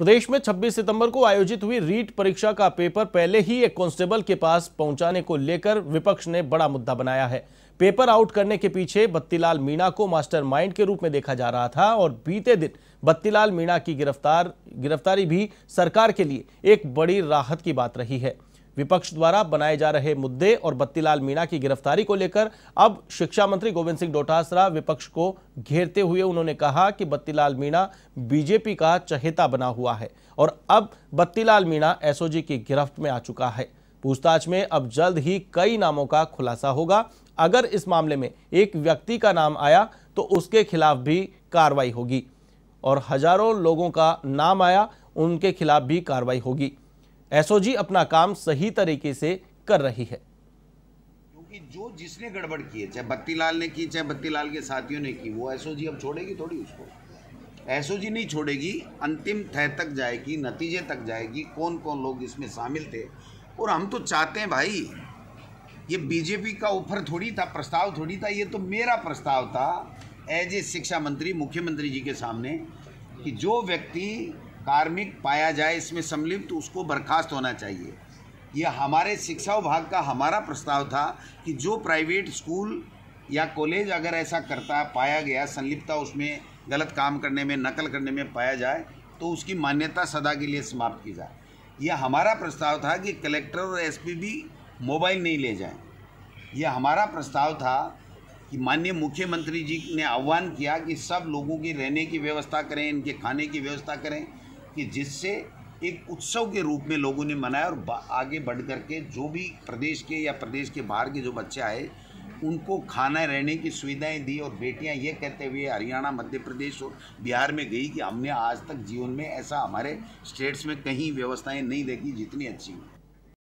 प्रदेश में 26 सितंबर को आयोजित हुई रीट परीक्षा का पेपर पहले ही एक कांस्टेबल के पास पहुंचाने को लेकर विपक्ष ने बड़ा मुद्दा बनाया है पेपर आउट करने के पीछे बत्तीलाल मीणा को मास्टरमाइंड के रूप में देखा जा रहा था और बीते दिन बत्तीलाल मीणा की गिरफ्तार गिरफ्तारी भी सरकार के लिए एक बड़ी राहत की बात रही है विपक्ष द्वारा बनाए जा रहे मुद्दे और बत्तीलाल मीणा की गिरफ्तारी को लेकर अब शिक्षा मंत्री गोविंद सिंह डोटासरा विपक्ष को घेरते हुए उन्होंने कहा कि बत्तीलाल मीणा बीजेपी का चहेता बना हुआ है और अब बत्तीलाल मीणा एसओजी की गिरफ्त में आ चुका है पूछताछ में अब जल्द ही कई नामों का खुलासा होगा अगर इस मामले में एक व्यक्ति का नाम आया तो उसके खिलाफ भी कार्रवाई होगी और हजारों लोगों का नाम आया उनके खिलाफ भी कार्रवाई होगी एसओजी अपना काम सही तरीके से कर रही है क्योंकि जो जिसने गड़बड़ की है चाहे बत्ती लाल ने की चाहे बत्ती लाल के साथियों ने की वो एसओजी अब छोड़ेगी थोड़ी उसको एसओजी नहीं छोड़ेगी अंतिम थे तक जाएगी नतीजे तक जाएगी कौन कौन लोग इसमें शामिल थे और हम तो चाहते हैं भाई ये बीजेपी का ऑफर थोड़ी था प्रस्ताव थोड़ी था ये तो मेरा प्रस्ताव था एज ए शिक्षा मंत्री मुख्यमंत्री जी के सामने कि जो व्यक्ति कार्मिक पाया जाए इसमें सम्मिलित तो उसको बर्खास्त होना चाहिए यह हमारे शिक्षा विभाग का हमारा प्रस्ताव था कि जो प्राइवेट स्कूल या कॉलेज अगर ऐसा करता पाया गया संलिप्तता उसमें गलत काम करने में नकल करने में पाया जाए तो उसकी मान्यता सदा के लिए समाप्त की जाए यह हमारा प्रस्ताव था कि कलेक्टर और एसपी भी मोबाइल नहीं ले जाएं यह हमारा प्रस्ताव था कि माननीय मुख्यमंत्री जी ने आह्वान किया कि सब लोगों की रहने की व्यवस्था करें इनके खाने की व्यवस्था करें कि जिससे एक उत्सव के रूप में लोगों ने मनाया और आगे बढ़ कर के जो भी प्रदेश के या प्रदेश के बाहर के जो बच्चे आए उनको खाना रहने की सुविधाएं दी और बेटियां ये कहते हुए हरियाणा मध्य प्रदेश और बिहार में गई कि हमने आज तक जीवन में ऐसा हमारे स्टेट्स में कहीं व्यवस्थाएं नहीं देखी जितनी अच्छी हुई